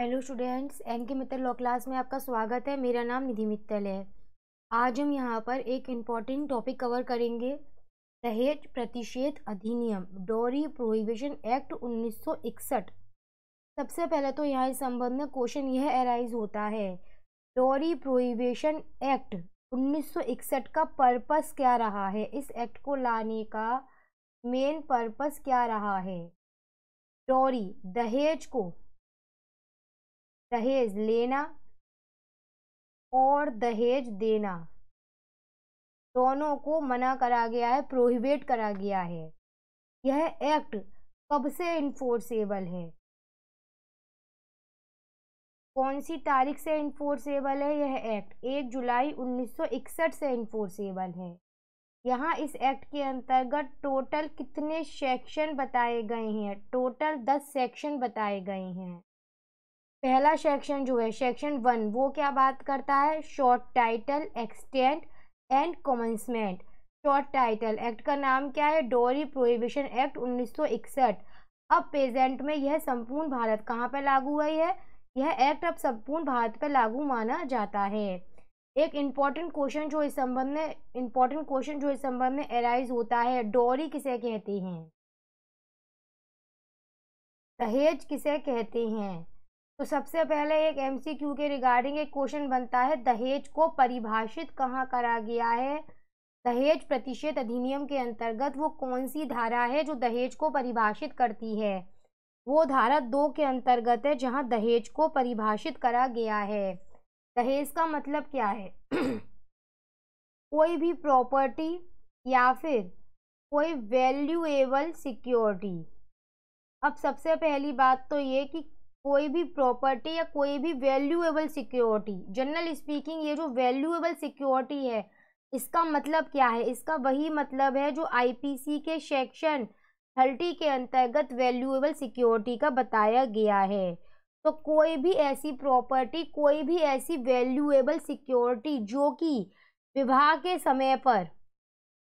hello students N के Mittal law class में आपका स्वागत है मेरा नाम निधि मित्तल है आज हम यहाँ पर एक इम्पॉर्टेंट टॉपिक कवर करेंगे दहेज प्रतिषेध अधिनियम डोरी प्रोहिबिशन एक्ट 1961 सबसे पहले तो यहाँ इस संबंध में क्वेश्चन यह एराइज होता है डोरी प्रोहिबिशन एक्ट 1961 का पर्पस क्या रहा है इस एक्ट को लाने का मेन पर्पस क्या रहा है डोरी दहेज को दहेज लेना और दहेज देना दोनों को मना करा गया है प्रोहिबेट करा गया है यह एक्ट कब से इन्फोर्सेबल है कौन सी तारीख से इन्फोर्सेबल है यह एक्ट एक जुलाई 1961 से इन्फोर्सेबल है यहाँ इस एक्ट के अंतर्गत टोटल कितने सेक्शन बताए गए हैं टोटल दस सेक्शन बताए गए हैं पहला सेक्शन जो है सेक्शन वन वो क्या बात करता है short title extent and commencement short title act का नाम क्या है डोरी प्रोहिबिशन एक्ट 1961 अब प्रेजेंट में यह संपूर्ण भारत कहाँ पर लागू हुई है यह एक्ट अब संपूर्ण भारत पर लागू माना जाता है एक इम्पॉर्टेंट क्वेश्चन जो इस संबंध में इम्पॉर्टेंट क्वेश्चन जो इस संबंध में एराइज होता है डोरी किसे कहते हैं दहेज किसे कहते हैं तो सबसे पहले एक एमसीक्यू के रिगार्डिंग एक क्वेश्चन बनता है दहेज को परिभाषित कहाँ करा गया है दहेज प्रतिशत अधिनियम के अंतर्गत वो कौन सी धारा है जो दहेज को परिभाषित करती है वो धारा दो के अंतर्गत है जहाँ दहेज को परिभाषित करा गया है दहेज का मतलब क्या है कोई भी प्रॉपर्टी या फिर कोई वैल्यूएबल सिक्योरिटी अब सबसे पहली बात तो ये कि कोई भी प्रॉपर्टी या कोई भी वैल्यूएबल सिक्योरिटी जनरल स्पीकिंग ये जो वैल्यूएबल सिक्योरिटी है इसका मतलब क्या है इसका वही मतलब है जो आईपीसी के सेक्शन थर्टी के अंतर्गत वैल्यूएबल सिक्योरिटी का बताया गया है तो कोई भी ऐसी प्रॉपर्टी कोई भी ऐसी वैल्यूएबल सिक्योरिटी जो कि विवाह के समय पर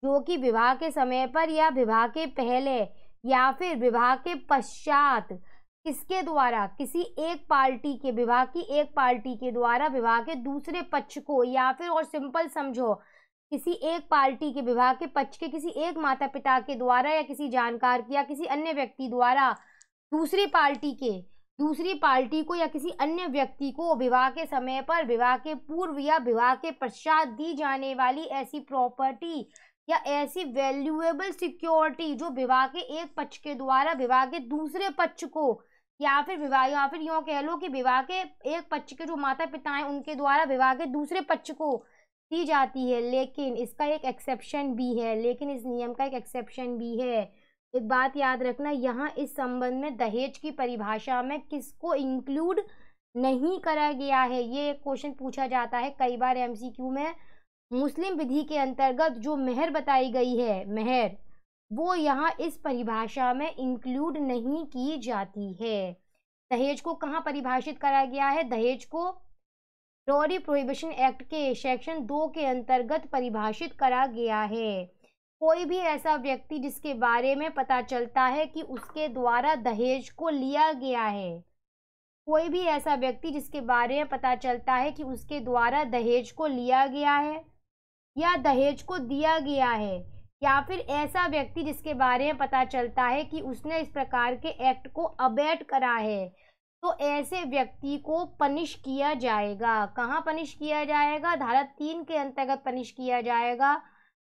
जो कि विवाह के समय पर या विवाह के पहले या फिर विवाह के पश्चात किसके द्वारा किसी एक पार्टी के विवाह की एक पार्टी के द्वारा विवाह के दूसरे पक्ष को या फिर और सिंपल समझो किसी एक पार्टी के विवाह के पक्ष के किसी एक माता पिता के द्वारा या किसी जानकार या किसी अन्य व्यक्ति द्वारा दूसरी पार्टी के दूसरी पार्टी को या किसी अन्य व्यक्ति को विवाह के समय पर विवाह के पूर्व या विवाह के पश्चात दी जाने वाली ऐसी प्रॉपर्टी या ऐसी वैल्यूएबल सिक्योरिटी जो विवाह के एक पक्ष के द्वारा विवाह के दूसरे पक्ष को या फिर विवाह या फिर यूँ कह लो कि विवाह के एक पक्ष के जो माता पिता हैं उनके द्वारा विवाह के दूसरे पक्ष को दी जाती है लेकिन इसका एक एक्सेप्शन भी है लेकिन इस नियम का एक एक्सेप्शन भी है एक बात याद रखना यहाँ इस संबंध में दहेज की परिभाषा में किसको इंक्लूड नहीं करा गया है ये एक क्वेश्चन पूछा जाता है कई बार एमसीक्यू में मुस्लिम विधि के अंतर्गत जो मेहर बताई गई है मेहर वो यहाँ इस परिभाषा में इंक्लूड नहीं की जाती है दहेज को कहाँ परिभाषित करा गया है दहेज को डोरी प्रोहिबिशन एक्ट के सेक्शन दो के अंतर्गत परिभाषित करा गया है कोई भी ऐसा व्यक्ति जिसके बारे में पता चलता है कि उसके द्वारा दहेज को लिया गया है कोई भी ऐसा व्यक्ति जिसके बारे में पता चलता है कि उसके द्वारा दहेज को लिया गया है या दहेज को दिया गया है या फिर ऐसा व्यक्ति जिसके बारे में पता चलता है कि उसने इस प्रकार के एक्ट को अबैट करा है तो ऐसे व्यक्ति को पनिश किया जाएगा कहाँ पनिश किया जाएगा धारा तीन के अंतर्गत पनिश किया जाएगा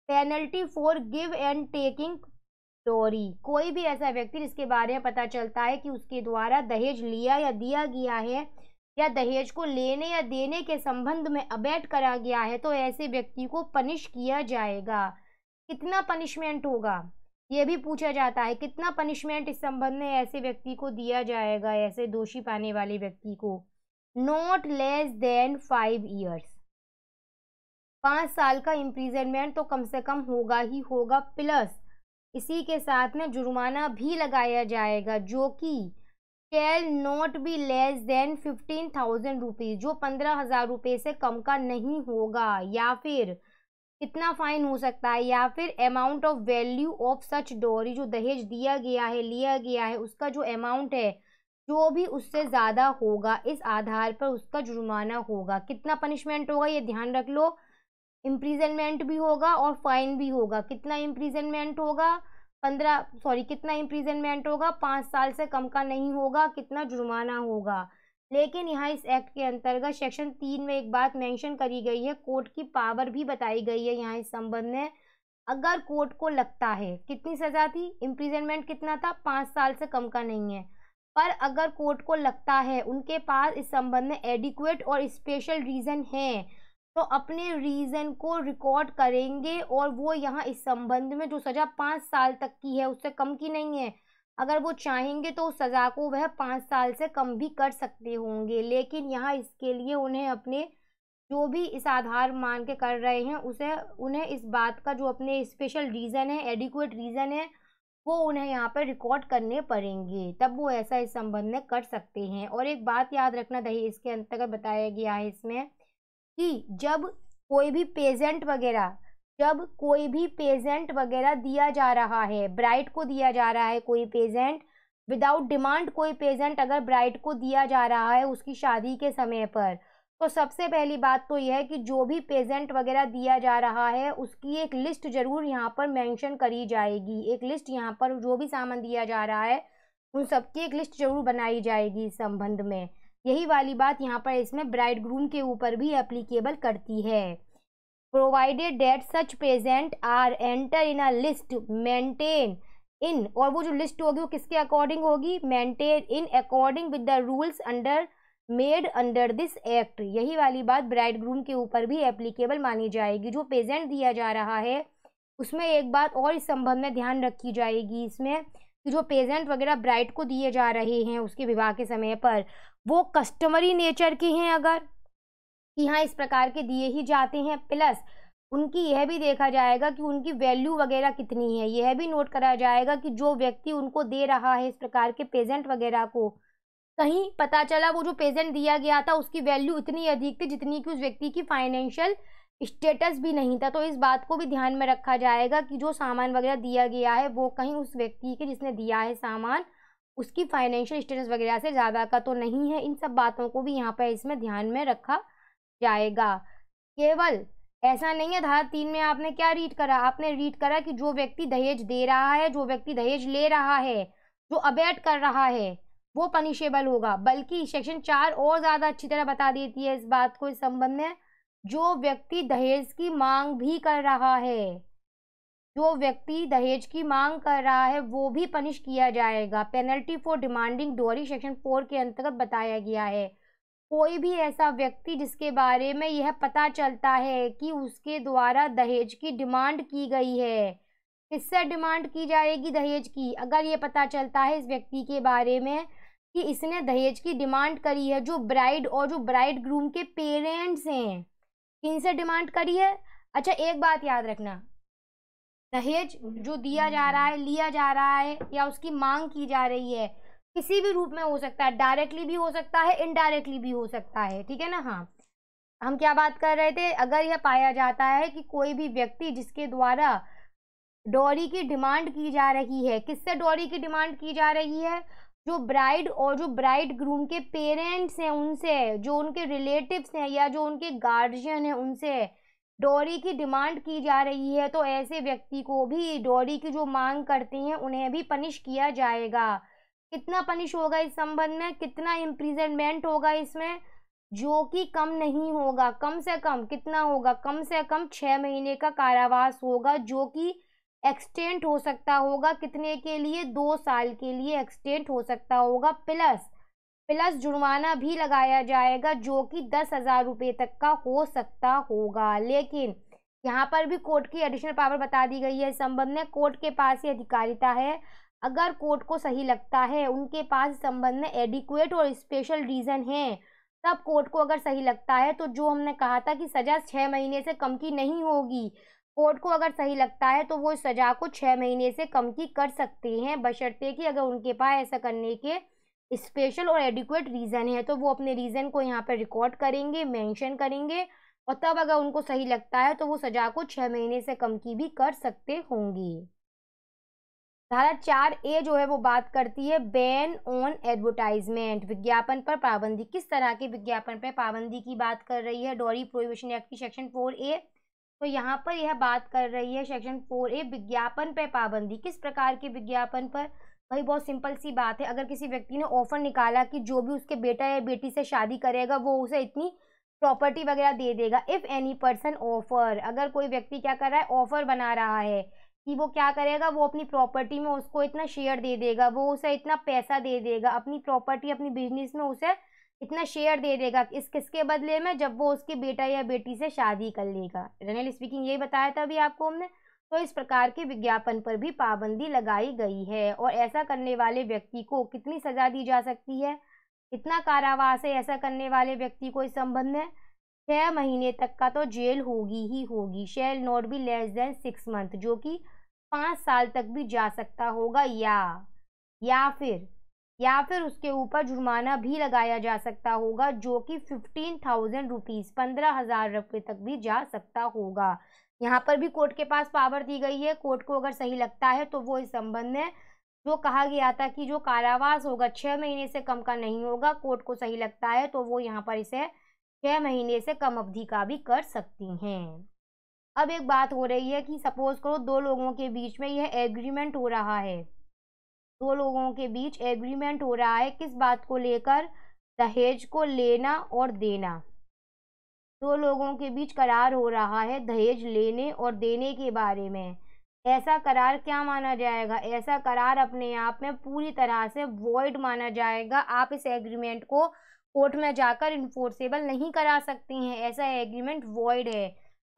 penalty for give and taking dowry कोई भी ऐसा व्यक्ति जिसके बारे में पता चलता है कि उसके द्वारा दहेज लिया या दिया गया है या दहेज को लेने या देने के संबंध में अबैट करा गया है तो ऐसे व्यक्ति को पनिश किया जाएगा कितना पनिशमेंट होगा ये भी पूछा जाता है कितना पनिशमेंट इस संबंध में ऐसे व्यक्ति को दिया जाएगा ऐसे दोषी पाने वाले व्यक्ति को not less than five years पाँच साल का इम्प्रीजनमेंट तो कम से कम होगा ही होगा प्लस इसी के साथ में जुर्माना भी लगाया जाएगा जो कि shall not be less than fifteen thousand rupees जो पंद्रह हज़ार रुपये से कम का नहीं होगा या फिर कितना फ़ाइन हो सकता है या फिर amount of value of such dowry जो दहेज दिया गया है लिया गया है उसका जो अमाउंट है जो भी उससे ज़्यादा होगा इस आधार पर उसका जुर्माना होगा कितना पनिशमेंट होगा ये ध्यान रख लो इम्प्रीजनमेंट भी होगा और फाइन भी होगा कितना इम्प्रीजनमेंट होगा पंद्रह सॉरी कितना इम्प्रीजनमेंट होगा पाँच साल से कम का नहीं होगा कितना जुर्माना होगा लेकिन यहाँ इस एक्ट के अंतर्गत सेक्शन तीन में एक बात मेंशन करी गई है कोर्ट की पावर भी बताई गई है यहाँ इस संबंध में अगर कोर्ट को लगता है कितनी सज़ा थी इम्प्रिजनमेंट कितना था पाँच साल से कम का नहीं है पर अगर कोर्ट को लगता है उनके पास इस संबंध में एडिक्वेट और स्पेशल रीज़न है तो अपने रीज़न को रिकॉर्ड करेंगे और वो यहाँ इस संबंध में जो सज़ा पाँच साल तक की है उससे कम की नहीं है अगर वो चाहेंगे तो उस सज़ा को वह पाँच साल से कम भी कर सकते होंगे लेकिन यहाँ इसके लिए उन्हें अपने जो भी इस आधार मान के कर रहे हैं उसे उन्हें इस बात का जो अपने स्पेशल रीज़न है एडिकुएट रीज़न है वो उन्हें यहाँ पर रिकॉर्ड करने पड़ेंगे तब वो ऐसा इस संबंध में कर सकते हैं और एक बात याद रखना दही इसके अंतर्गत बताया गया है इसमें कि जब कोई भी पेजेंट वगैरह जब कोई भी पेजेंट वगैरह दिया जा रहा है ब्राइड को दिया जा रहा है कोई पेजेंट विदाउट डिमांड कोई पेजेंट अगर ब्राइट को दिया जा रहा है उसकी शादी के समय पर तो सबसे पहली बात तो यह है कि जो भी पेजेंट वगैरह दिया जा रहा है उसकी एक लिस्ट ज़रूर यहाँ पर मेंशन करी जाएगी एक लिस्ट यहाँ पर जो भी सामान दिया जा रहा है उन सबकी एक लिस्ट ज़रूर बनाई जाएगी इस संबंध में यही वाली बात यहाँ पर इसमें ब्राइड ग्रूम के ऊपर भी एप्लीकेबल करती है provided that such present are enter in a list maintain in और वो जो लिस्ट होगी वो किसके अकॉर्डिंग होगी maintain in according with the rules under made under this act यही वाली बात ब्राइड ग्रूम के ऊपर भी एप्लीकेबल मानी जाएगी जो प्रेजेंट दिया जा रहा है उसमें एक बात और इस संभव में ध्यान रखी जाएगी इसमें कि जो प्रेजेंट वगैरह ब्राइड को दिए जा रहे हैं उसके विवाह के समय पर वो कस्टमरी नेचर के हैं अगर कि हाँ इस प्रकार के दिए ही जाते हैं प्लस उनकी यह भी देखा जाएगा कि उनकी वैल्यू वगैरह कितनी है यह भी नोट करा जाएगा कि जो व्यक्ति उनको दे रहा है इस प्रकार के प्रेजेंट वगैरह को कहीं पता चला वो जो प्रेजेंट दिया गया था उसकी वैल्यू इतनी अधिक थी जितनी कि उस व्यक्ति की फाइनेंशियल स्टेटस भी नहीं था तो इस बात को भी ध्यान में रखा जाएगा कि जो सामान वगैरह दिया गया है वो कहीं उस व्यक्ति के जिसने दिया है सामान उसकी फाइनेंशियल स्टेटस वगैरह से ज़्यादा का तो नहीं है इन सब बातों को भी यहाँ पर इसमें ध्यान में रखा जाएगा केवल ऐसा नहीं है धारा तीन में आपने क्या रीड करा आपने रीड करा कि जो व्यक्ति दहेज दे रहा है जो व्यक्ति दहेज ले रहा है जो अबेट कर रहा है वो पनिशेबल होगा बल्कि सेक्शन चार और ज़्यादा अच्छी तरह बता देती है इस बात को इस संबंध में जो व्यक्ति दहेज की मांग भी कर रहा है जो व्यक्ति दहेज की मांग कर रहा है वो भी पनिश किया जाएगा penalty for demanding dowry section four के अंतर्गत बताया गया है कोई भी ऐसा व्यक्ति जिसके बारे में यह पता चलता है कि उसके द्वारा दहेज की डिमांड की गई है किससे डिमांड की जाएगी दहेज की अगर ये पता चलता है इस व्यक्ति के बारे में कि इसने दहेज की डिमांड करी है जो ब्राइड और जो ब्राइड ग्रूम के पेरेंट्स हैं किनसे डिमांड करी है अच्छा एक बात याद रखना दहेज जो दिया जा रहा है लिया जा रहा है या उसकी मांग की जा रही है किसी भी रूप में हो सकता है डायरेक्टली भी हो सकता है इनडायरेक्टली भी हो सकता है ठीक है ना हाँ हम क्या बात कर रहे थे अगर यह पाया जाता है कि कोई भी व्यक्ति जिसके द्वारा डॉरी की डिमांड की जा रही है किससे डॉरी की डिमांड की जा रही है जो ब्राइड और जो ब्राइड ग्रूम के पेरेंट्स हैं उनसे जो उनके रिलेटिव्स हैं या जो उनके गार्जियन हैं उनसे डॉरी की डिमांड की जा रही है तो ऐसे व्यक्ति को भी डॉरी की जो मांग करते हैं उन्हें भी पनिश किया जाएगा कितना पनिश होगा इस संबंध में कितना इम्प्रीजनमेंट होगा इसमें जो कि कम नहीं होगा कम से कम कितना होगा कम से कम छः महीने का कारावास होगा जो कि एक्सटेंट हो सकता होगा कितने के लिए दो साल के लिए एक्सटेंट हो सकता होगा प्लस प्लस जुर्माना भी लगाया जाएगा जो कि दस हज़ार रुपये तक का हो सकता होगा लेकिन यहाँ पर भी कोर्ट की एडिशनल पावर बता दी गई है इस संबंध में कोर्ट के पास ही अधिकारिता है अगर कोर्ट को सही लगता है उनके पास इस संबंध में एडिक्वेट और स्पेशल रीज़न है तब कोर्ट को अगर सही लगता है तो जो हमने कहा था कि सज़ा छः महीने से कम की नहीं होगी कोर्ट को अगर सही लगता है तो वो सज़ा को छः महीने से कम की कर सकते हैं बशर्ते कि अगर उनके पास ऐसा करने के स्पेशल और एडिक्वेट रीज़न है तो वो अपने रीज़न को यहाँ पर रिकॉर्ड करेंगे मेंशन करेंगे और तब अगर उनको सही लगता है तो वो सज़ा को छः महीने से कम की भी कर सकते होंगे धारा चार ए जो है वो बात करती है बैन ऑन एडवर्टाइजमेंट विज्ञापन पर पाबंदी किस तरह के विज्ञापन पर पाबंदी की बात कर रही है डोरी प्रोविशन एक्ट की सेक्शन फोर ए तो यहाँ पर यह बात कर रही है सेक्शन फोर ए विज्ञापन पर पाबंदी किस प्रकार के विज्ञापन पर भाई बहुत सिंपल सी बात है अगर किसी व्यक्ति ने ऑफर निकाला कि जो भी उसके बेटा या बेटी से शादी करेगा वो उसे इतनी प्रॉपर्टी वगैरह दे देगा इफ़ एनी पर्सन ऑफर अगर कोई व्यक्ति क्या कर रहा है ऑफर बना रहा है कि वो क्या करेगा वो अपनी प्रॉपर्टी में उसको इतना शेयर दे देगा वो उसे इतना पैसा दे देगा अपनी प्रॉपर्टी अपनी बिजनेस में उसे इतना शेयर दे देगा इस किसके बदले में जब वो उसके बेटा या बेटी से शादी कर लेगा जनरल स्पीकिंग यही बताया था अभी आपको हमने तो इस प्रकार के विज्ञापन पर भी पाबंदी लगाई गई है और ऐसा करने वाले व्यक्ति को कितनी सज़ा दी जा सकती है कितना कारावास है ऐसा करने वाले व्यक्ति को इस संबंध में छः महीने तक का तो जेल होगी ही होगी shall not be less than six month जो कि पाँच साल तक भी जा सकता होगा या या फिर या फिर उसके ऊपर जुर्माना भी लगाया जा सकता होगा जो कि फिफ्टीन थाउजेंड रुपीज़ पंद्रह हज़ार रुपये तक भी जा सकता होगा यहाँ पर भी कोर्ट के पास पावर दी गई है कोर्ट को अगर सही लगता है तो वो इस संबंध में जो कहा गया था कि जो कारावास होगा छः महीने से कम का नहीं होगा कोर्ट को सही लगता है तो वो यहाँ पर इसे छः महीने से कम अवधि का भी कर सकती हैं अब एक बात हो रही है कि सपोज करो दो लोगों के बीच में यह एग्रीमेंट हो रहा है दो लोगों के बीच एग्रीमेंट हो रहा है किस बात को लेकर दहेज को लेना और देना दो लोगों के बीच करार हो रहा है दहेज लेने और देने के बारे में ऐसा करार क्या माना जाएगा ऐसा करार अपने आप में पूरी तरह से वॉइड माना जाएगा आप इस एग्रीमेंट को कोर्ट में जाकर इन्फोर्सेबल नहीं करा सकते हैं ऐसा एग्रीमेंट वॉइड है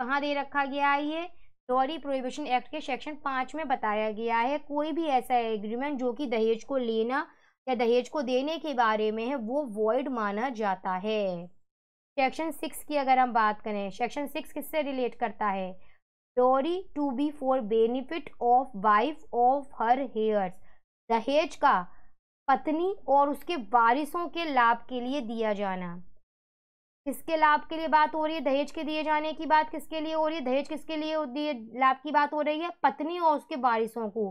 कहाँ दे रखा गया है ये डॉरी प्रोहिबिशन एक्ट के सेक्शन पाँच में बताया गया है कोई भी ऐसा एग्रीमेंट जो कि दहेज को लेना या दहेज को देने के बारे में है वो वॉइड माना जाता है सेक्शन सिक्स की अगर हम बात करें सेक्शन सिक्स किससे रिलेट करता है dowry to be for benefit of wife of her heirs दहेज का पत्नी और उसके वारिसों के लाभ के लिए दिया जाना किसके लाभ के लिए बात हो रही है दहेज के दिए जाने की बात किसके लिए हो रही है दहेज किसके लिए दिए लाभ की बात हो रही है पत्नी और उसके वारिसों को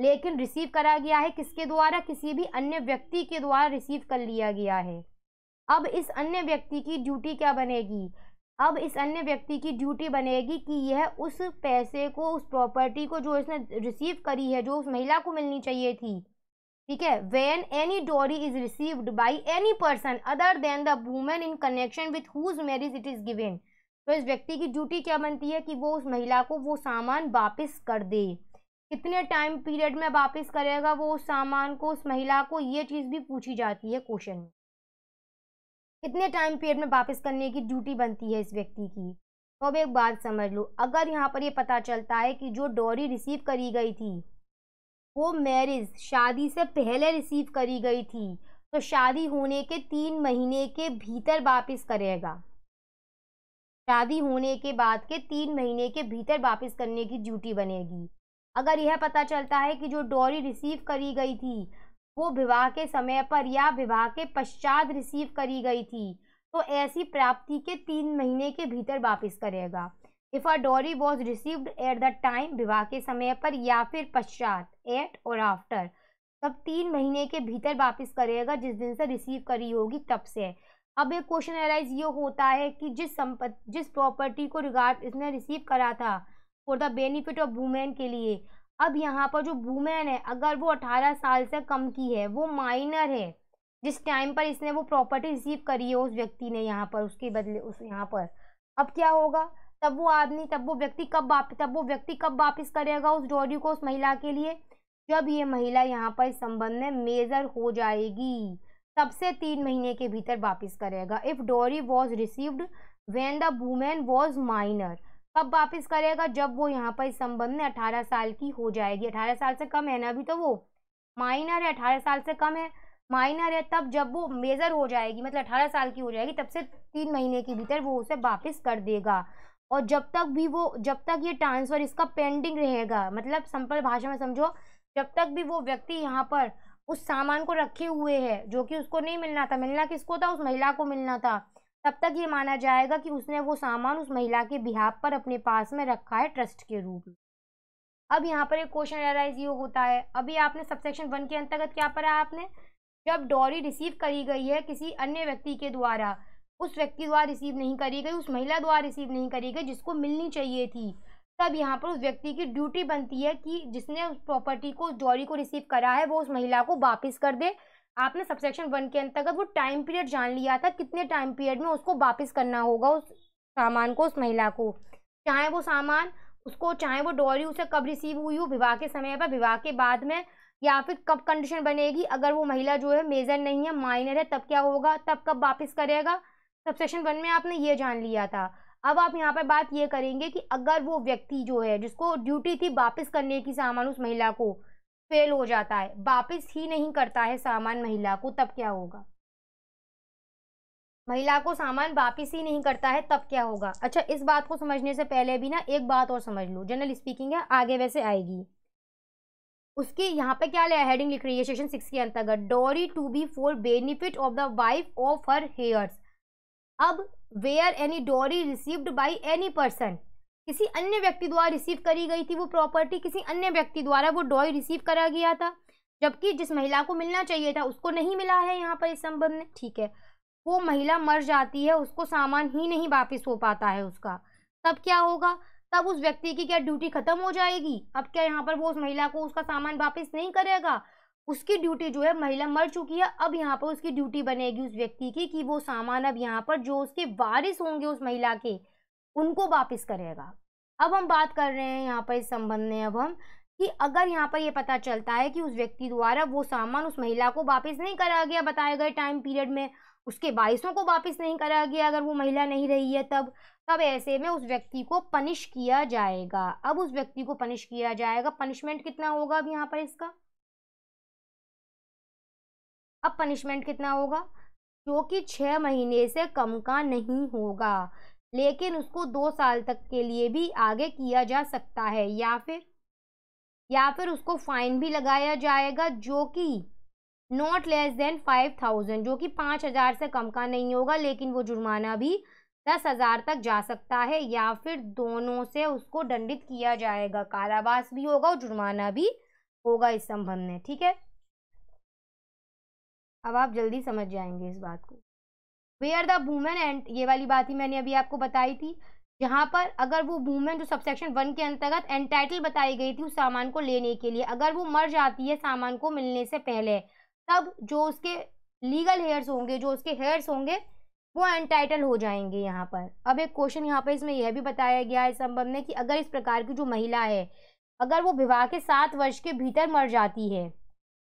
लेकिन रिसीव करा गया है किसके द्वारा किसी भी अन्य व्यक्ति के द्वारा रिसीव कर लिया गया है अब इस अन्य व्यक्ति की ड्यूटी क्या बनेगी अब इस अन्य व्यक्ति की ड्यूटी बनेगी कि यह उस पैसे को उस प्रॉपर्टी को जो इसने रिसीव करी है जो उस महिला को मिलनी चाहिए थी ठीक है when any dowry is received by any person other than the women in connection with whose marriage it is given तो इस व्यक्ति की ड्यूटी क्या बनती है कि वो उस महिला को वो सामान वापस कर दे कितने टाइम पीरियड में वापस करेगा वो उस सामान को उस महिला को ये चीज़ भी पूछी जाती है क्वेश्चन में कितने टाइम पीरियड में वापस करने की ड्यूटी बनती है इस व्यक्ति की तो अब एक बात समझ लो अगर यहाँ पर ये पता चलता है कि जो डोरी रिसीव करी गई थी वो मैरिज शादी से पहले रिसीव करी गई थी तो शादी होने के तीन महीने के भीतर वापस करेगा शादी होने के बाद के तीन महीने के भीतर वापस करने की ड्यूटी बनेगी अगर यह पता चलता है कि जो डोरी रिसीव करी गई थी वो विवाह के समय पर या विवाह के पश्चात रिसीव करी गई थी तो ऐसी प्राप्ति के तीन महीने के भीतर वापस करेगा if a dowry was received at the time विवाह के समय पर या फिर पश्चात एट और आफ्टर तब तीन महीने के भीतर वापस करेगा जिस दिन से रिसीव करी होगी तब से अब एक क्वेश्चन एलाइज ये होता है कि जिस संपत्ति जिस प्रॉपर्टी को रिगार्ड इसने रिसीव करा था for the benefit of women के लिए अब यहाँ पर जो वूमेन है अगर वो अठारह साल से कम की है वो माइनर है जिस टाइम पर इसने वो प्रॉपर्टी रिसीव करी है उस व्यक्ति ने यहाँ पर उसके बदले उस यहाँ पर अब क्या होगा तब वो आदमी तब वो व्यक्ति कब वापस तब वो व्यक्ति कब वापस करेगा उस डोरी को उस महिला के लिए जब ये महिला यहाँ पर इस संबंध में मेजर हो जाएगी तब से तीन महीने के भीतर वापस करेगा if dowry was received when the women was minor कब वापस करेगा जब वो यहाँ पर इस संबंध में अठारह साल की हो जाएगी अठारह साल से कम है ना अभी तो वो माइनर है अठारह साल से कम है माइनर है तब जब वो मेजर हो जाएगी मतलब अठारह साल की हो जाएगी तब से तीन महीने के भीतर वो उसे वापस कर देगा और जब तक भी वो जब तक ये ट्रांसफ़र इसका पेंडिंग रहेगा मतलब संपर्क भाषा में समझो जब तक भी वो व्यक्ति यहाँ पर उस सामान को रखे हुए है जो कि उसको नहीं मिलना था मिलना किसको था उस महिला को मिलना था तब तक ये माना जाएगा कि उसने वो सामान उस महिला के बिहाब पर अपने पास में रखा है ट्रस्ट के रूप में अब यहाँ पर एक क्वेश्चन एराइज ये होता है अभी आपने सबसेक्शन वन के अंतर्गत क्या पढ़ा आपने जब डॉरी रिसीव करी गई है किसी अन्य व्यक्ति के द्वारा उस व्यक्ति द्वारा रिसीव नहीं करी गई उस महिला द्वारा रिसीव नहीं करी गई जिसको मिलनी चाहिए थी तब यहाँ पर उस व्यक्ति की ड्यूटी बनती है कि जिसने उस प्रॉपर्टी को उस जौरी को रिसीव करा है वो उस महिला को वापस कर दे आपने सबसेक्शन वन के अंतर्गत वो टाइम पीरियड जान लिया था कितने टाइम पीरियड में उसको वापस करना होगा उस सामान को उस महिला को चाहे वो सामान उसको चाहे वो डॉरी उसे कब रिसीव हुई हो विवाह के समय पर विवाह के बाद में या फिर कब कंडीशन बनेगी अगर वो महिला जो है मेजर नहीं है माइनर है तब क्या होगा तब कब वापस करेगा सबसेशन वन में आपने ये जान लिया था अब आप यहाँ पर बात ये करेंगे कि अगर वो व्यक्ति जो है जिसको ड्यूटी थी वापस करने की सामान उस महिला को फेल हो जाता है वापस ही नहीं करता है सामान महिला को तब क्या होगा महिला को सामान वापस ही नहीं करता है तब क्या होगा अच्छा इस बात को समझने से पहले भी ना एक बात और समझ लो जनरल स्पीकिंग है आगे वैसे आएगी उसकी यहाँ पे क्या हेडिंग लिख रही है सेक्शन सिक्स के अंतर्गत dowry to be for benefit of the wife of her heirs अब where any dowry received by any person किसी अन्य व्यक्ति द्वारा रिसीव करी गई थी वो प्रॉपर्टी किसी अन्य व्यक्ति द्वारा वो डॉय रिसीव करा गया था जबकि जिस महिला को मिलना चाहिए था उसको नहीं मिला है यहाँ पर इस संबंध में ठीक है वो महिला मर जाती है उसको सामान ही नहीं वापस हो पाता है उसका तब क्या होगा तब उस व्यक्ति की क्या ड्यूटी खत्म हो जाएगी अब क्या यहाँ पर वो उस महिला को उसका सामान वापस नहीं करेगा उसकी ड्यूटी जो है महिला मर चुकी है अब यहाँ पर उसकी ड्यूटी बनेगी उस व्यक्ति की कि वो सामान अब यहाँ पर जो उसके वारिस होंगे उस महिला के उनको वापस करेगा अब हम बात कर रहे हैं यहाँ पर इस संबंध में अब हम कि अगर यहाँ पर ये पता चलता है कि उस व्यक्ति द्वारा वो सामान उस महिला को वापस नहीं करा गया बताए गए टाइम पीरियड में उसके बाइसों को वापस नहीं करा गया अगर वो महिला नहीं रही है तब तब ऐसे में उस व्यक्ति को पनिश किया जाएगा अब उस व्यक्ति को पनिश किया जाएगा पनिशमेंट कितना होगा अब यहाँ पर इसका अब पनिशमेंट कितना होगा जो कि छः महीने से कम का नहीं होगा लेकिन उसको दो साल तक के लिए भी आगे किया जा सकता है या फिर या फिर उसको फाइन भी लगाया जाएगा जो कि not less than five thousand जो कि पाँच हज़ार से कम का नहीं होगा लेकिन वो जुर्माना भी दस हज़ार तक जा सकता है या फिर दोनों से उसको दंडित किया जाएगा कारावास भी होगा और जुर्माना भी होगा इस संबंध में ठीक है अब आप जल्दी समझ जाएंगे इस बात को वेयर द वूमेन एंड ये वाली बात ही मैंने अभी आपको बताई थी जहाँ पर अगर वो वूमेन जो सबसेक्शन वन के अंतर्गत एंटाइटल बताई गई थी उस सामान को लेने के लिए अगर वो मर जाती है सामान को मिलने से पहले तब जो उसके लीगल हेयर्स होंगे जो उसके हेयर्स होंगे वो एंटाइटल हो जाएंगे यहाँ पर अब एक क्वेश्चन यहाँ पर इसमें यह भी बताया गया है इस संबंध में कि अगर इस प्रकार की जो महिला है अगर वो विवाह के सात वर्ष के भीतर मर जाती है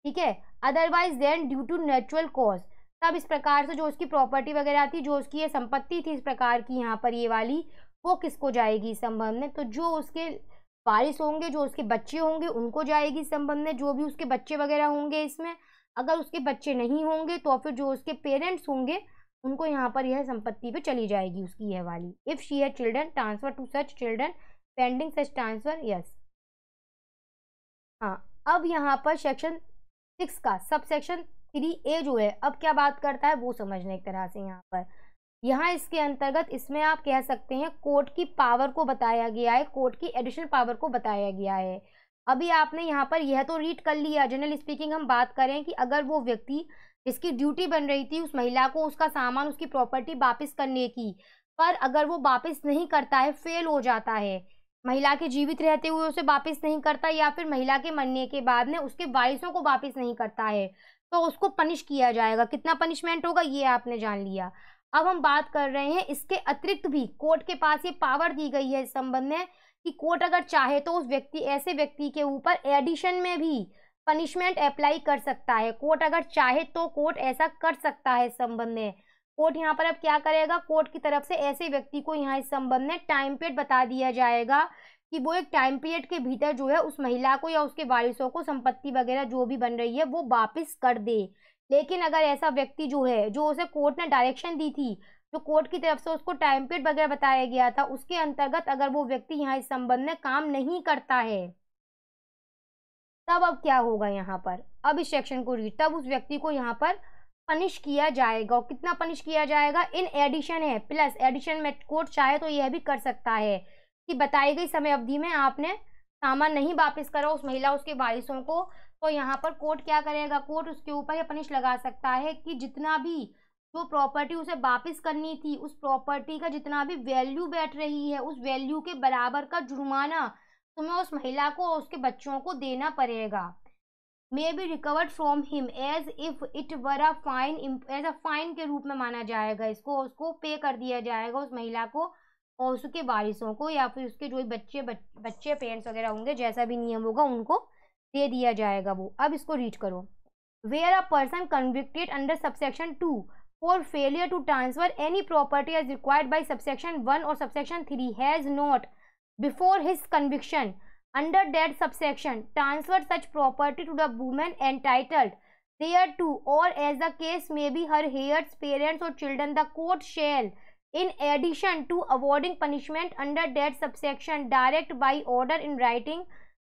ठीक है otherwise than due to natural cause तब इस प्रकार से जो उसकी प्रॉपर्टी वगैरह थी जो उसकी ये संपत्ति थी इस प्रकार की यहाँ पर ये वाली वो किसको जाएगी संभव में तो जो उसके वारिस होंगे जो उसके बच्चे होंगे उनको जाएगी संभव में जो भी उसके बच्चे वगैरह होंगे इसमें अगर उसके बच्चे नहीं होंगे तो फिर जो उसके पेरेंट्स होंगे उनको यहाँ पर यह संपत्ति पे चली जाएगी उसकी यह वाली if she has children transfer to such children pending such transfer yes हाँ अब यहाँ पर सेक्शन सिक्स का सबसेक्शन थ्री ए जो है अब क्या बात करता है वो समझने एक तरह से यहाँ पर यहाँ इसके अंतर्गत इसमें आप कह सकते हैं कोर्ट की पावर को बताया गया है कोर्ट की एडिशनल पावर को बताया गया है अभी आपने यहाँ पर यह तो रीड कर लिया जनरल स्पीकिंग हम बात करें कि अगर वो व्यक्ति जिसकी ड्यूटी बन रही थी उस महिला को उसका सामान उसकी प्रॉपर्टी वापस करने की पर अगर वो वापस नहीं करता है फेल हो जाता है महिला के जीवित रहते हुए उसे वापस नहीं करता या फिर महिला के मरने के बाद में उसके वारिसों को वापस नहीं करता है तो उसको पनिश किया जाएगा कितना पनिशमेंट होगा ये आपने जान लिया अब हम बात कर रहे हैं इसके अतिरिक्त भी कोर्ट के पास ये पावर दी गई है इस संबंध में कि कोर्ट अगर चाहे तो उस व्यक्ति ऐसे व्यक्ति के ऊपर एडिशन में भी पनिशमेंट अप्लाई कर सकता है कोर्ट अगर चाहे तो कोर्ट ऐसा कर सकता है इस संबंध में कोर्ट यहाँ पर अब क्या करेगा कोर्ट की तरफ से ऐसे व्यक्ति को यहाँ इस संबंध में टाइम पीरियड बता दिया जाएगा कि वो एक टाइम पीरियड के भीतर जो है उस महिला को या उसके वारिसों को संपत्ति वगैरह जो भी बन रही है वो वापस कर दे लेकिन अगर ऐसा व्यक्ति जो है जो उसे कोर्ट ने डायरेक्शन दी थी जो कोर्ट की तरफ से उसको टाइम पीरियड वगैरह बताया गया था उसके अंतर्गत अगर वो व्यक्ति यहाँ इस संबंध में काम नहीं करता है तब अब क्या होगा यहाँ पर अब इस सेक्शन को रीड तब उस व्यक्ति को यहाँ पर पनिश किया जाएगा और कितना पनिश किया जाएगा इन एडिशन है प्लस एडिशन में कोर्ट चाहे तो यह भी कर सकता है कि बताई गई समय अवधि में आपने सामान नहीं वापस करा उस महिला उसके वारिसों को तो यहाँ पर कोर्ट क्या करेगा कोर्ट उसके ऊपर यह पनिश लगा सकता है कि जितना भी जो प्रॉपर्टी उसे वापस करनी थी उस प्रॉपर्टी का जितना भी वैल्यू बैठ रही है उस वैल्यू के बराबर का जुर्माना तुम्हें उस महिला को और उसके बच्चों को देना पड़ेगा may be recovered from him as if it were a fine as a fine के रूप में माना जाएगा इसको उसको पे कर दिया जाएगा उस महिला को और उसके वारिसों को या फिर उसके जो बच्चे बच्चे पेरेंट्स वगैरह होंगे जैसा भी नियम होगा उनको दे दिया जाएगा वो अब इसको रीड करो where a person convicted under subsection two for failure to transfer any property as required by subsection one or subsection three has not before his conviction under that subsection transfer such property to the woman entitled thereto or as the case may be her heirs parents or children the court shall in addition to awarding punishment under that subsection direct by order in writing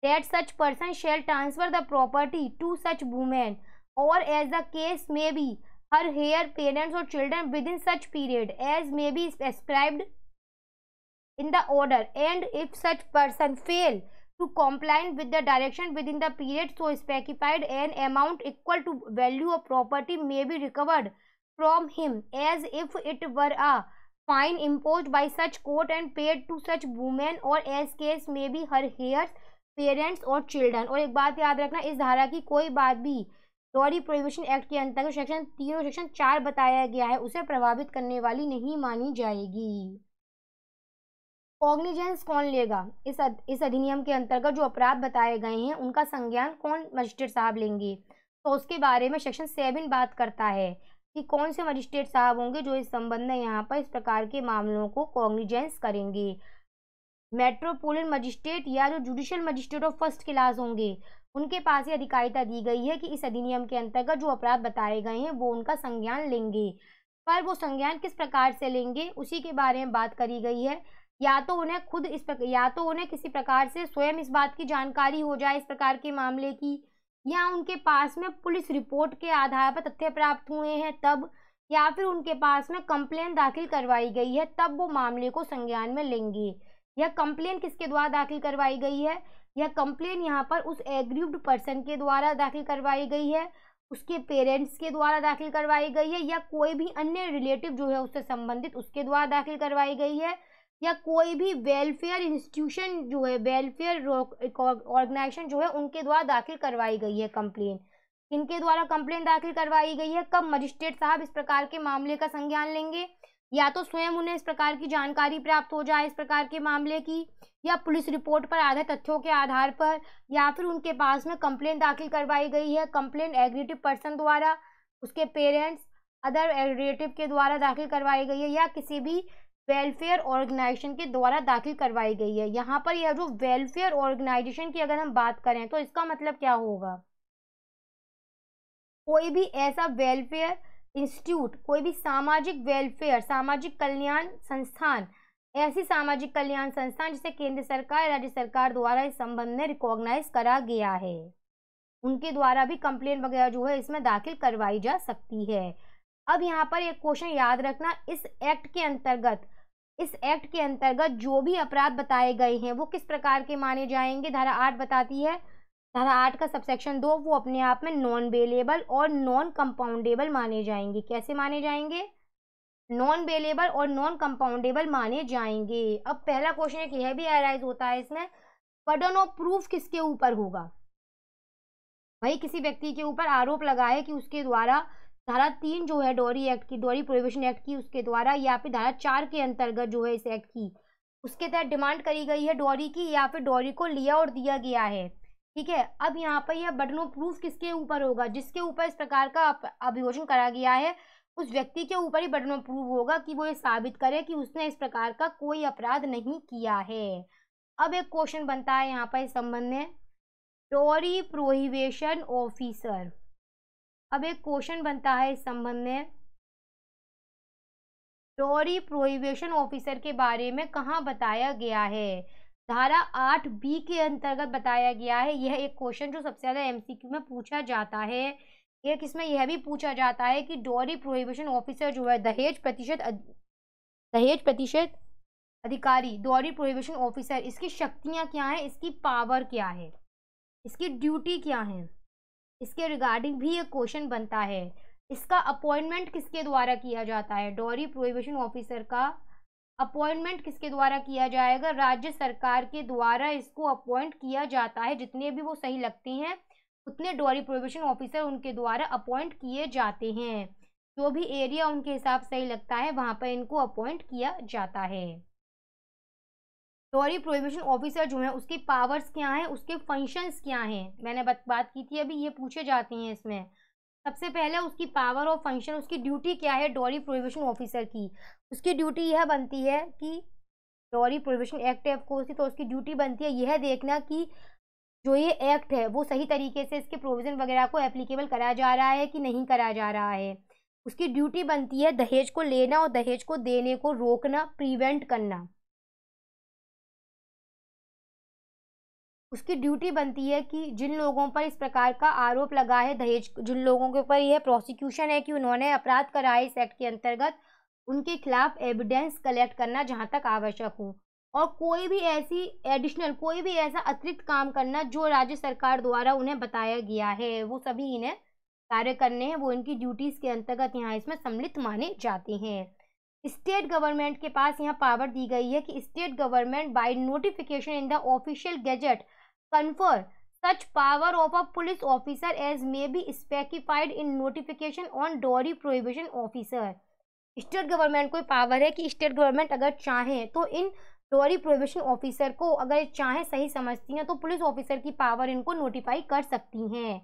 that such person shall transfer the property to such woman or as the case may be her heir parents or children within such period as may be prescribed in the order and if such person fail to comply with the direction within the period so specified an amount equal to value of property may be recovered from him as if it were a fine impose by such court and paid to such women or as case may be her heir parents or children और एक बात याद रखना इस धारा की कोई बात भी लॉरी प्रोविशन एक्ट के अंतर्गत सेक्शन तीन और सेक्शन चार बताया गया है उसे प्रभावित करने वाली नहीं मानी जाएगी कॉग्निजेंस कौन लेगा इस अद, इस अधिनियम के अंतर्गत जो अपराध बताए गए हैं उनका संज्ञान कौन मजिस्ट्रेट साहब लेंगे तो उसके बारे में सेक्शन सेवन बात करता है कि कौन से मजिस्ट्रेट साहब होंगे जो इस संबंध में यहाँ पर इस प्रकार के मामलों को कॉग्निजेंस करेंगे मेट्रोपोलिटन मजिस्ट्रेट या जो judicial magistrate of first class होंगे उनके पास ये अधिकारिता दी गई है कि इस अधिनियम के अंतर्गत जो अपराध बताए गए हैं वो उनका संज्ञान लेंगे पर वो संज्ञान किस प्रकार से लेंगे उसी के बारे में बात करी गई है या तो उन्हें खुद इस प्रकार या तो उन्हें किसी प्रकार से स्वयं इस बात की जानकारी हो जाए इस प्रकार के मामले की या उनके पास में पुलिस रिपोर्ट के आधार पर तथ्य प्राप्त हुए हैं तब या फिर उनके पास में कंप्लेन दाखिल करवाई गई है तब वो मामले को संज्ञान में लेंगे यह कंप्लेन किसके द्वारा दाखिल करवाई गई है यह कंप्लेन यहाँ पर उस एग्रीव्ड पर्सन के द्वारा दाखिल करवाई गई है उसके पेरेंट्स के द्वारा दाखिल करवाई गई है या कोई भी अन्य रिलेटिव जो है उससे संबंधित उसके द्वारा दाखिल करवाई गई है या कोई भी वेलफेयर इंस्टीट्यूशन जो है वेलफेयर ऑर्गेनाइजेशन जो है उनके द्वारा दाखिल करवाई गई है कंप्लेन इनके द्वारा कंप्लेन दाखिल करवाई गई है कब मजिस्ट्रेट साहब इस प्रकार के मामले का संज्ञान लेंगे या तो स्वयं उन्हें इस प्रकार की जानकारी प्राप्त हो जाए इस प्रकार के मामले की या पुलिस रिपोर्ट पर आधे तथ्यों के आधार पर या फिर उनके पास में कंप्लेन दाखिल करवाई गई है कंप्लेन एग्रेटिव पर्सन द्वारा उसके पेरेंट्स अदर एग्रेटिव के द्वारा दाखिल करवाई गई है या किसी भी वेलफेयर ऑर्गेनाइजेशन के द्वारा दाखिल करवाई गई है यहाँ पर यह जो वेलफेयर ऑर्गेनाइजेशन की अगर हम बात करें तो इसका मतलब क्या होगा कोई भी ऐसा वेलफेयर इंस्टीट्यूट कोई भी सामाजिक वेलफेयर सामाजिक कल्याण संस्थान ऐसी सामाजिक कल्याण संस्थान जिसे केंद्र सरकार राज्य सरकार द्वारा इस संबंध में रिकॉग्नाइज करा गया है उनके द्वारा भी कंप्लेन वगैरह जो है इसमें दाखिल करवाई जा सकती है अब यहाँ पर एक क्वेश्चन याद रखना इस एक्ट के अंतर्गत इस एक्ट के अंतर्गत जो भी अपराध बताए गए हैं वो किस प्रकार के माने जाएंगे धारा आठ बताती है धारा आठ का सबसेक्शन दो वो अपने आप में नॉन बेलेबल और नॉन कंपाउंडेबल माने जाएंगे कैसे माने जाएंगे नॉन बेलेबल और नॉन कंपाउंडेबल माने जाएंगे अब पहला क्वेश्चन एक यह भी एराइज होता है इसमें बर्डन ऑफ प्रूफ किसके ऊपर होगा भाई किसी व्यक्ति के ऊपर आरोप लगाए कि उसके द्वारा धारा तीन जो है डोरी एक्ट की डोरी प्रोविजन एक्ट की उसके द्वारा या फिर धारा चार के अंतर्गत जो है इस एक्ट की उसके तहत डिमांड करी गई है डोरी की या फिर डोरी को लिया और दिया गया है ठीक है अब यहाँ पर यह बटनो प्रूफ किसके ऊपर होगा जिसके ऊपर इस प्रकार का अभियोजन करा गया है उस व्यक्ति के ऊपर ही बटनो प्रूफ होगा कि वो ये साबित करे कि उसने इस प्रकार का कोई अपराध नहीं किया है अब एक क्वेश्चन बनता है यहाँ पर इस संबंध में डोरी प्रोहिबेशन ऑफिसर अब एक क्वेश्चन बनता है इस संबंध में डोरी प्रोहिबिशन ऑफिसर के बारे में कहाँ बताया गया है धारा आठ बी के अंतर्गत बताया गया है यह एक क्वेश्चन जो सबसे ज़्यादा एमसीक्यू में पूछा जाता है एक इसमें यह भी पूछा जाता है कि डोरी प्रोहिबिशन ऑफिसर जो है दहेज प्रतिशत दहेज प्रतिशत अधिकारी डोरी प्रोहिबिशन ऑफिसर इसकी शक्तियाँ क्या हैं इसकी पावर क्या है इसकी ड्यूटी क्या है इसके रिगार्डिंग भी एक क्वेश्चन बनता है इसका अपॉइंटमेंट किसके द्वारा किया जाता है डॉरी प्रोहिबिशन ऑफिसर का अपॉइंटमेंट किसके द्वारा किया जाएगा राज्य सरकार के द्वारा इसको अपॉइंट किया जाता है जितने भी वो सही लगते हैं उतने डॉरी प्रोहिबिशन ऑफिसर उनके द्वारा अपॉइंट किए जाते हैं जो भी एरिया उनके हिसाब सही लगता है वहाँ पर इनको अपॉइंट किया जाता है टोरी प्रोहिबिशन ऑफिसर जो है उसके पावर्स क्या हैं उसके फंक्शंस क्या हैं मैंने बत, बात की थी अभी ये पूछे जाते हैं इसमें सबसे पहले उसकी पावर और फंक्शन उसकी ड्यूटी क्या है डॉरी प्रोहिबिशन ऑफिसर की उसकी ड्यूटी यह बनती है कि डॉरी प्रोहिबिशन एक्ट है ऑफकोर्स तो उसकी ड्यूटी बनती है यह देखना कि जो ये एक्ट है वो सही तरीके से इसके प्रोविज़न वगैरह को एप्लीकेबल करा जा रहा है कि नहीं करा जा रहा है उसकी ड्यूटी बनती है दहेज को लेना और दहेज को देने को रोकना प्रिवेंट करना उसकी ड्यूटी बनती है कि जिन लोगों पर इस प्रकार का आरोप लगा है दहेज जिन लोगों के ऊपर यह प्रोसिक्यूशन है कि उन्होंने अपराध कराए है इस एक्ट के अंतर्गत उनके खिलाफ एविडेंस कलेक्ट करना जहाँ तक आवश्यक हो और कोई भी ऐसी एडिशनल कोई भी ऐसा अतिरिक्त काम करना जो राज्य सरकार द्वारा उन्हें बताया गया है वो सभी इन्हें कार्य करने हैं वो इनकी ड्यूटीज़ के अंतर्गत यहाँ इसमें सम्मिलित माने जाते हैं स्टेट गवर्नमेंट के पास यहाँ पावर दी गई है कि state government by notification in the official gazette confer such power of a police officer as may be specified in notification on dowry prohibition officer state government को पावर है कि state government अगर चाहे तो इन डोरी प्रोहिबिशन ऑफिसर को अगर चाहे सही समझती हैं तो पुलिस ऑफिसर की पावर इनको नोटिफाई कर सकती हैं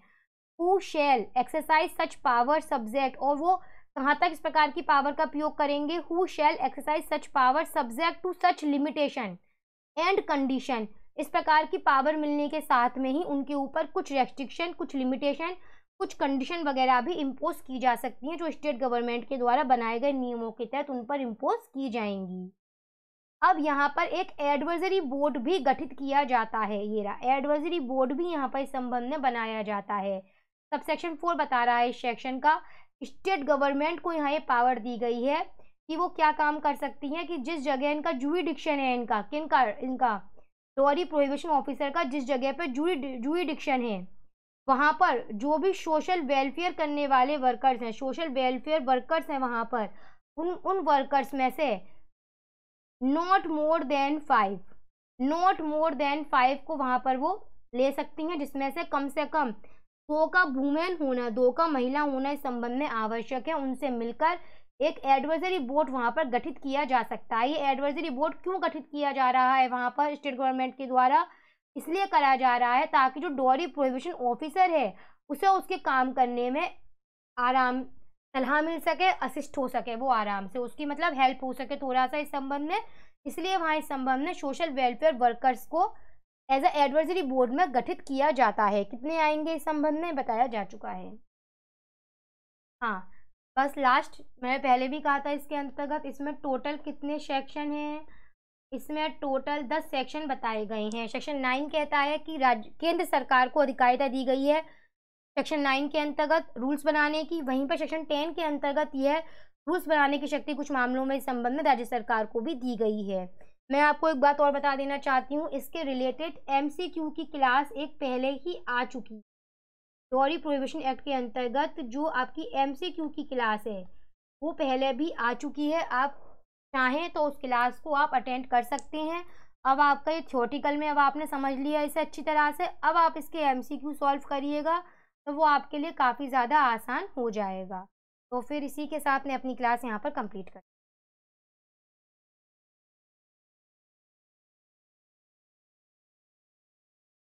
who shall exercise such power subject और वो कहाँ तक इस प्रकार की पावर का प्रयोग करेंगे who shall exercise such power subject to such limitation and condition इस प्रकार की पावर मिलने के साथ में ही उनके ऊपर कुछ रेस्ट्रिक्शन कुछ लिमिटेशन कुछ कंडीशन वगैरह भी इम्पोज की जा सकती हैं जो स्टेट गवर्नमेंट के द्वारा बनाए गए नियमों के तहत उन पर इम्पोज की जाएंगी अब यहाँ पर एक एडवाइजरी बोर्ड भी गठित किया जाता है ये रहा एडवाइजरी बोर्ड भी यहाँ पर इस संबंध में बनाया जाता है सब सेक्शन फोर बता रहा है इस सेक्शन का स्टेट गवर्नमेंट को यहाँ ये पावर दी गई है कि वो क्या काम कर सकती हैं कि जिस जगह इनका जुडिक्शन है इनका किन का इनका लॉरी प्रोहिबिशन ऑफिसर का जिस जगह पर जूरी जूरी डिक्शन है वहाँ पर जो भी सोशल वेलफेयर करने वाले वर्कर्स हैं सोशल वेलफेयर वर्कर्स हैं वहाँ पर उन उन वर्कर्स में से not more than five not more than five को वहाँ पर वो ले सकती हैं जिसमें से कम से कम दो का वूमेन होना दो का महिला होना इस संबंध में आवश्यक है उनसे मिलकर एक एडवाइजरी बोर्ड वहाँ पर गठित किया जा सकता है ये एडवाइजरी बोर्ड क्यों गठित किया जा रहा है वहाँ पर स्टेट गवर्नमेंट के द्वारा इसलिए करा जा रहा है ताकि जो डोरी प्रोहिबिशन ऑफिसर है उसे उसके काम करने में आराम सलाह मिल सके असिस्ट हो सके वो आराम से उसकी मतलब हेल्प हो सके थोड़ा सा इस संबंध में इसलिए वहाँ इस संबंध में सोशल वेलफेयर वर्कर्स को एज अ एडवाइजरी बोर्ड में गठित किया जाता है कितने आएंगे इस संबंध में बताया जा चुका है हाँ बस लास्ट मैंने पहले भी कहा था इसके अंतर्गत इसमें टोटल कितने सेक्शन हैं इसमें टोटल दस सेक्शन बताए गए हैं सेक्शन नाइन कहता है कि राज्य केंद्र सरकार को अधिकारिता दी गई है सेक्शन नाइन के अंतर्गत रूल्स बनाने की वहीं पर सेक्शन टेन के अंतर्गत यह रूल्स बनाने की शक्ति कुछ मामलों में इस संबंध में राज्य सरकार को भी दी गई है मैं आपको एक बात और बता देना चाहती हूँ इसके रिलेटेड एम की क्लास एक पहले ही आ चुकी रॉरी प्रोहिबिशन एक्ट के अंतर्गत जो आपकी एम की क्लास है वो पहले भी आ चुकी है आप चाहें तो उस क्लास को आप अटेंड कर सकते हैं अब आपका ये थ्योटिकल में अब आपने समझ लिया इसे अच्छी तरह से अब आप इसके एम सी क्यू सॉल्व करिएगा तो वो आपके लिए काफ़ी ज़्यादा आसान हो जाएगा तो फिर इसी के साथ मैं अपनी क्लास यहाँ पर कंप्लीट कर